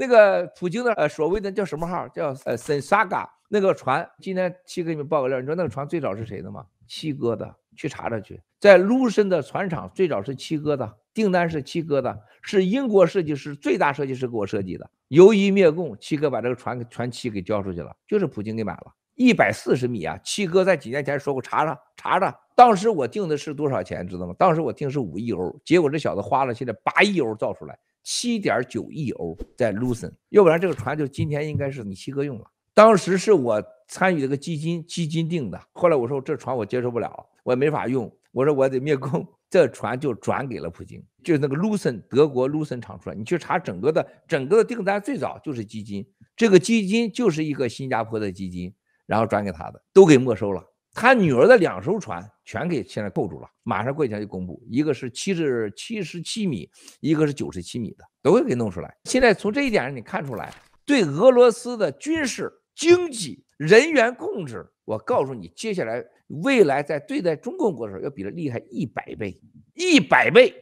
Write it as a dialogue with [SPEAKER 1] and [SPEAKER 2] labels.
[SPEAKER 1] 那个普京的呃所谓的叫什么号？叫呃“ a 沙嘎”那个船。今天七哥你们报个料，你说那个船最早是谁的吗？七哥的，去查查去，在卢森的船厂最早是七哥的，订单是七哥的，是英国设计师最大设计师给我设计的。由于灭共，七哥把这个船船七给交出去了，就是普京给买了一百四十米啊。七哥在几年前说过，查查查查，当时我订的是多少钱，知道吗？当时我订是五亿欧，结果这小子花了现在八亿欧造出来。七点九亿欧在 l u e n 要不然这个船就今天应该是你七哥用了。当时是我参与这个基金，基金定的。后来我说这船我接受不了，我也没法用，我说我得灭工，这船就转给了普京，就是那个 l u e n 德国 l u e n 厂出来。你去查整个的整个的订单，最早就是基金，这个基金就是一个新加坡的基金，然后转给他的，都给没收了。他女儿的两艘船全给现在扣住了，马上过几天就公布，一个是七十七十七米，一个是九十七米的，都会给弄出来。现在从这一点上你看出来，对俄罗斯的军事、经济、人员控制，我告诉你，接下来未来在对待中国的时候，要比这厉害一百倍，一百倍。